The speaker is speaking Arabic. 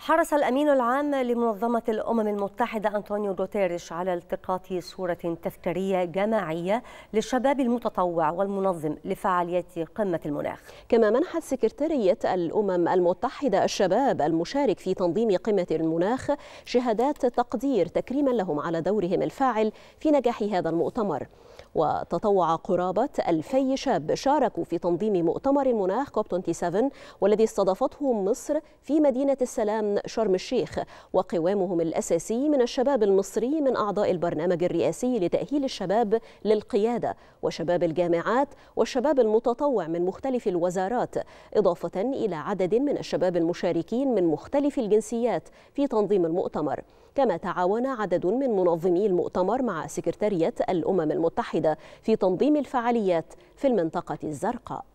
حرص الأمين العام لمنظمة الأمم المتحدة أنطونيو غوتيريش على التقاط صورة تذكارية جماعية للشباب المتطوع والمنظم لفعاليات قمة المناخ كما منحت سكرتارية الأمم المتحدة الشباب المشارك في تنظيم قمة المناخ شهادات تقدير تكريما لهم على دورهم الفاعل في نجاح هذا المؤتمر وتطوع قرابة ألفي شاب شاركوا في تنظيم مؤتمر المناخ كوب 27 والذي استضافته مصر في مدينة السلام شرم الشيخ وقوامهم الأساسي من الشباب المصري من أعضاء البرنامج الرئاسي لتأهيل الشباب للقيادة وشباب الجامعات والشباب المتطوع من مختلف الوزارات إضافة إلى عدد من الشباب المشاركين من مختلف الجنسيات في تنظيم المؤتمر كما تعاون عدد من منظمي المؤتمر مع سكرتارية الأمم المتحدة في تنظيم الفعاليات في المنطقة الزرقاء